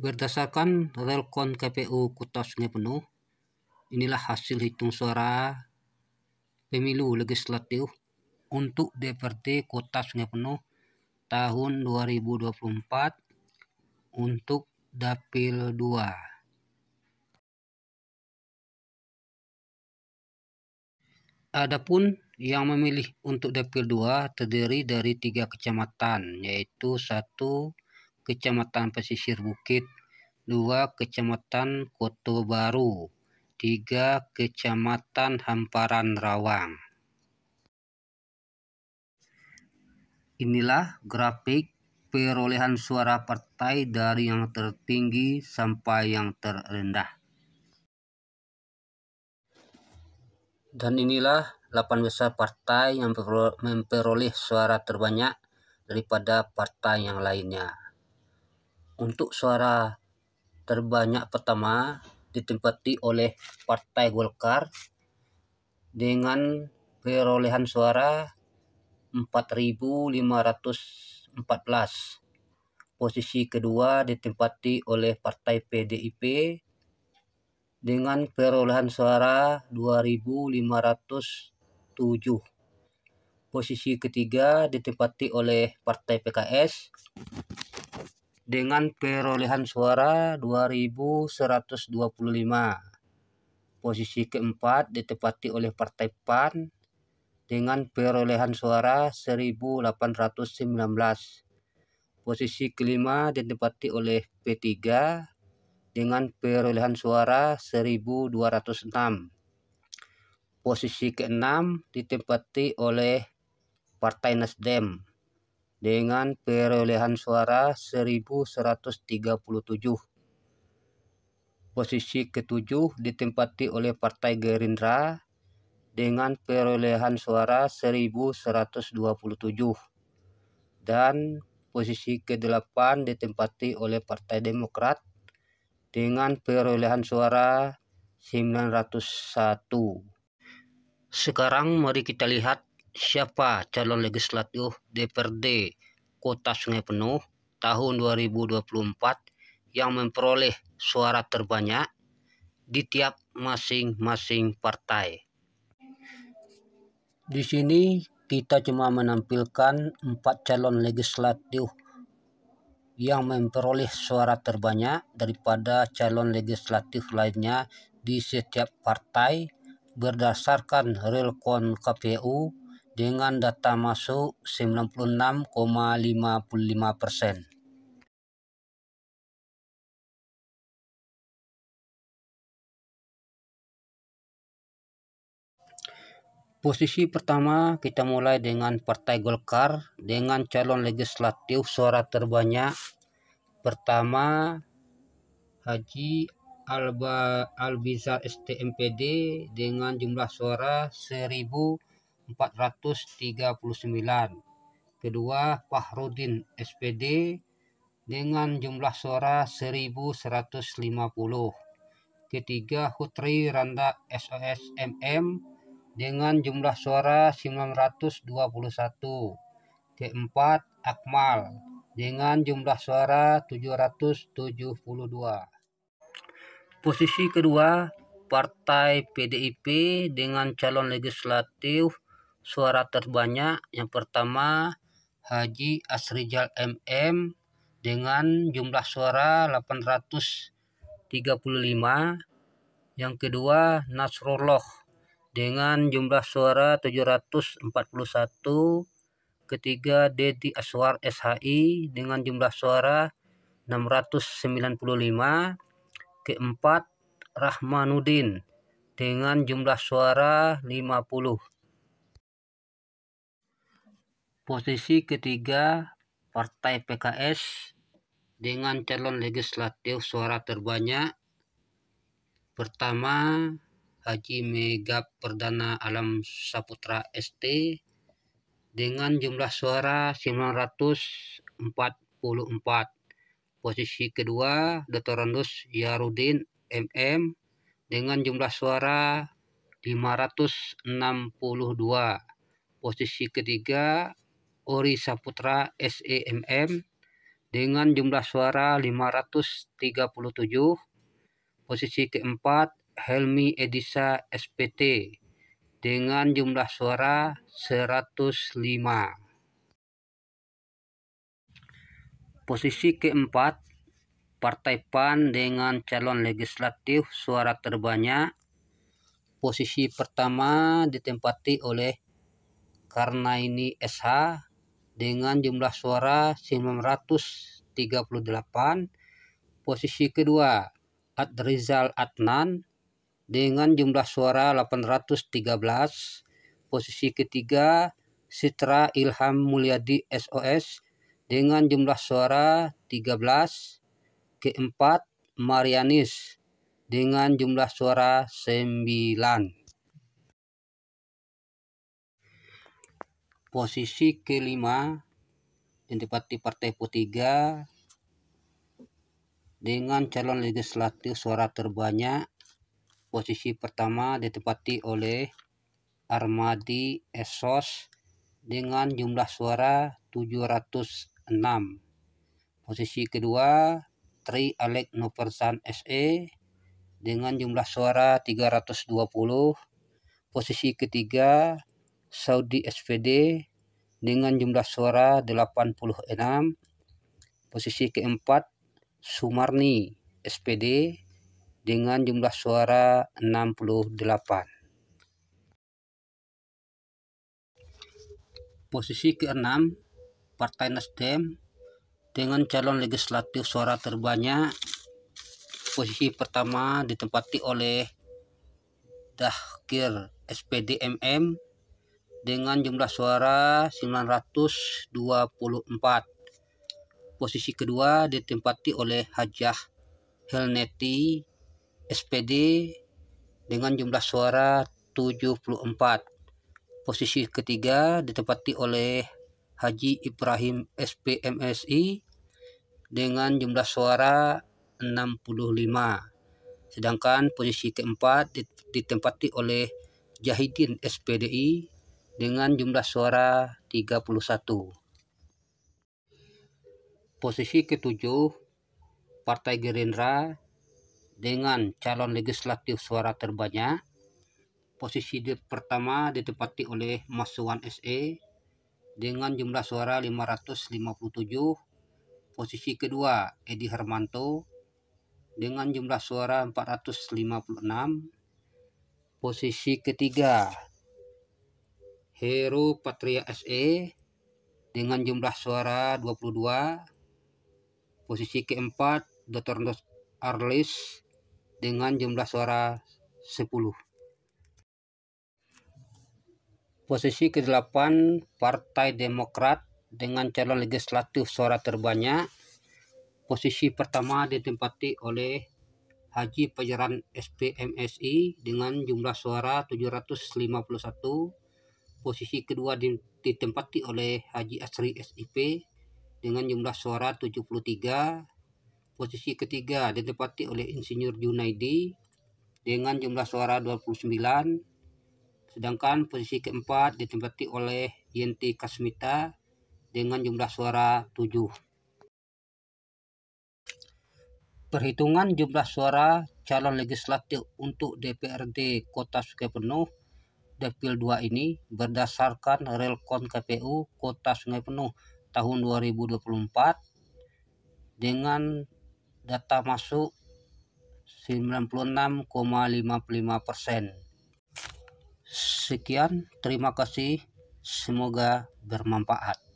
Berdasarkan relkon KPU Kota Sungai Penuh, inilah hasil hitung suara pemilu legislatif untuk DPRD Kota Sungai Penuh tahun 2024 untuk Dapil 2. Adapun yang memilih untuk dapil 2 terdiri dari tiga kecamatan yaitu 1 Kecamatan Pesisir Bukit, 2. Kecamatan Koto Baru, 3. Kecamatan Hamparan Rawang. Inilah grafik perolehan suara partai dari yang tertinggi sampai yang terendah. Dan inilah 8 besar partai yang memperoleh suara terbanyak daripada partai yang lainnya untuk suara terbanyak pertama ditempati oleh Partai Golkar dengan perolehan suara 4.514. Posisi kedua ditempati oleh Partai PDIP dengan perolehan suara 2.507. Posisi ketiga ditempati oleh Partai PKS dengan perolehan suara 2125. Posisi keempat ditepati oleh Partai PAN dengan perolehan suara 1819. Posisi kelima ditempati oleh P3 dengan perolehan suara 1206. Posisi keenam ditempati oleh Partai Nasdem dengan perolehan suara 1137. Posisi ketujuh ditempati oleh Partai Gerindra dengan perolehan suara 1127 dan posisi ke-8 ditempati oleh Partai Demokrat dengan perolehan suara 901. Sekarang mari kita lihat siapa calon legislatif DPRD Kota Sungai Penuh tahun 2024 yang memperoleh suara terbanyak di tiap masing-masing partai. Di sini kita cuma menampilkan empat calon legislatif yang memperoleh suara terbanyak daripada calon legislatif lainnya di setiap partai berdasarkan real count KPU dengan data masuk 96,55 persen. Posisi pertama kita mulai dengan Partai Golkar dengan calon legislatif suara terbanyak pertama Haji Alba Albizar STMPD dengan jumlah suara 1000 439. Kedua, Fahrudin SPD dengan jumlah suara 1150. Ketiga, Hutri Randa SOS dengan jumlah suara 921. Keempat, Akmal dengan jumlah suara 772. Posisi kedua, Partai PDIP dengan calon legislatif suara terbanyak yang pertama Haji Asrijal MM dengan jumlah suara 835 yang kedua Nasrullah dengan jumlah suara 741 ketiga Dedi Aswar SHI dengan jumlah suara 695 keempat Rahmanuddin dengan jumlah suara 50 posisi ketiga Partai PKS dengan calon legislatif suara terbanyak pertama Haji Mega Perdana Alam Saputra ST dengan jumlah suara 944 posisi kedua Dr. Randus Yarudin MM dengan jumlah suara 562 posisi ketiga Ori Saputra SEMM dengan jumlah suara 537. Posisi keempat Helmi Edisa SPT dengan jumlah suara 105. Posisi keempat Partai PAN dengan calon legislatif suara terbanyak posisi pertama ditempati oleh ini SH dengan jumlah suara 938. Posisi kedua Adrizal Rizal Adnan dengan jumlah suara 813. Posisi ketiga Citra Ilham Mulyadi SOS dengan jumlah suara 13. Keempat Marianis dengan jumlah suara 9. posisi kelima yang di Partai P3 dengan calon legislatif suara terbanyak posisi pertama ditempati oleh Armadi Esos dengan jumlah suara 706 posisi kedua Tri Alek Nopersan SE dengan jumlah suara 320 posisi ketiga Saudi SPD dengan jumlah suara 86, posisi keempat Sumarni SPD dengan jumlah suara 68. Posisi keenam Partai Nasdem dengan calon legislatif suara terbanyak posisi pertama ditempati oleh Dahkir SPD MM dengan jumlah suara 924. Posisi kedua ditempati oleh Hajah Helneti SPD dengan jumlah suara 74. Posisi ketiga ditempati oleh Haji Ibrahim SPMSI dengan jumlah suara 65. Sedangkan posisi keempat ditempati oleh Jahidin SPDI dengan jumlah suara 31. Posisi ketujuh, Partai Gerindra dengan calon legislatif suara terbanyak. Posisi di pertama ditempati oleh Mas Suwan SE dengan jumlah suara 557. Posisi kedua, Edi Hermanto dengan jumlah suara 456. Posisi ketiga, Heru Patria SE dengan jumlah suara 22. Posisi keempat Dr. Nos Arlis dengan jumlah suara 10. Posisi ke-8 Partai Demokrat dengan calon legislatif suara terbanyak. Posisi pertama ditempati oleh Haji Pajaran SPMSI dengan jumlah suara 751 Posisi kedua ditempati oleh Haji Asri SIP dengan jumlah suara 73. Posisi ketiga ditempati oleh Insinyur Junaidi dengan jumlah suara 29. Sedangkan posisi keempat ditempati oleh Yenti Kasmita dengan jumlah suara 7. Perhitungan jumlah suara calon legislatif untuk DPRD Kota Sukai Penuh Dapil 2 ini berdasarkan relkon KPU Kota Sungai Penuh tahun 2024 dengan data masuk 96,55 persen. Sekian, terima kasih. Semoga bermanfaat.